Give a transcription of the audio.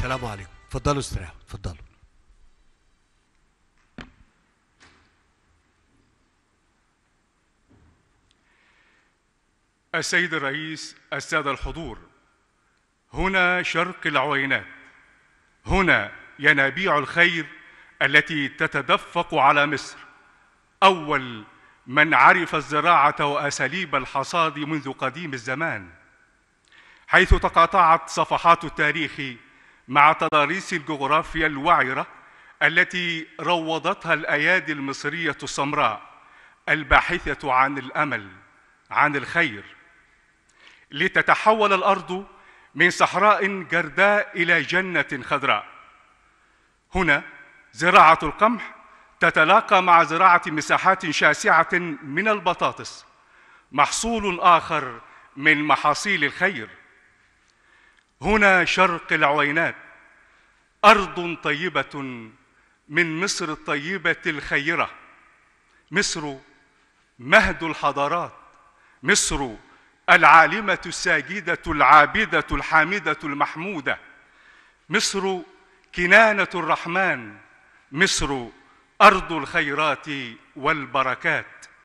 السلام عليكم اتفضلوا استريحوا اتفضلوا السيد الرئيس السادة الحضور هنا شرق العوينات هنا ينابيع الخير التي تتدفق على مصر أول من عرف الزراعة وأساليب الحصاد منذ قديم الزمان حيث تقاطعت صفحات التاريخ مع تضاريس الجغرافيا الوعرة التي روضتها الأيادي المصرية السمراء الباحثة عن الأمل عن الخير لتتحول الأرض من صحراء جرداء إلى جنة خضراء هنا زراعة القمح تتلاقى مع زراعة مساحات شاسعة من البطاطس محصول آخر من محاصيل الخير هنا شرق العوينات أرض طيبة من مصر الطيبة الخيرة مصر مهد الحضارات مصر العالمة الساجدة العابدة الحامدة المحمودة مصر كنانة الرحمن مصر أرض الخيرات والبركات